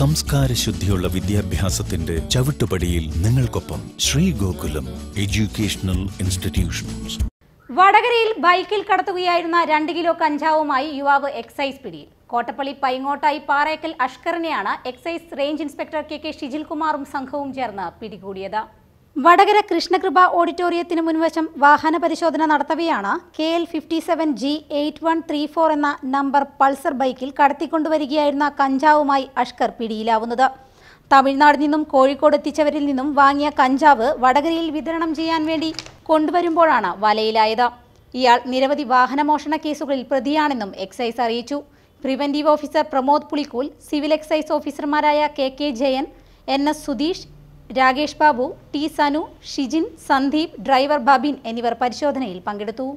സംസ്കാര ശുദ്ധിയുള്ള വിദ്യാഭ്യാസത്തിന്റെ ചവിട്ടുപടിയിൽ നിങ്ങൾക്കൊപ്പം ശ്രീ ഗോകുലം എഡ്യൂക്കേഷണൽ ഇൻസ്റ്റിറ്റ്യൂഷൻസ് വടകരയിൽ ബൈക്കിൽ കടത്തുകയായിരുന്ന രണ്ട് കിലോ കഞ്ചാവുമായി യുവാവ് എക്സൈസ് പിടിയിൽ കോട്ടപ്പള്ളി പൈങ്ങോട്ടായി പാറേക്കൽ അഷ്കറിനെയാണ് excise range inspector K K Shijil കുമാറും സംഘവും ചേർന്ന് പിടികൂടിയത് വടകര കൃഷ്ണകൃപ ഓഡിറ്റോറിയത്തിന് മുൻവശം വാഹന പരിശോധന നടത്തവെയാണ് K L fifty seven G eight one three four എന്ന നമ്പർ പൾസർ ബൈക്കിൽ കടത്തിക്കൊണ്ടുവരികയായിരുന്ന കഞ്ചാവുമായി അഷ്കർ പിടിയിലാവുന്നത് തമിഴ്നാട് നിന്നും കോഴിക്കോട് എത്തിച്ചവരിൽ നിന്നും വാങ്ങിയ കഞ്ചാവ് വടകരയിൽ വിതരണം ചെയ്യാൻ വേണ്ടി കൊണ്ടുവരുമ്പോഴാണ് വലയിലായത് ഇയാൾ നിരവധി വാഹനമോഷണ കേസുകളിൽ പ്രതിയാണെന്നും എക്സൈസ് അറിയിച്ചു preventive officer Pramod Pulikkool civil excise ഓഫീസർമാരായ K K Jayan N S Sudheesh Rakesh Babu T Sanu Shijin Sandeep driver Babin എന്നിവർ പരിശോധനയിൽ പങ്കെടുത്തു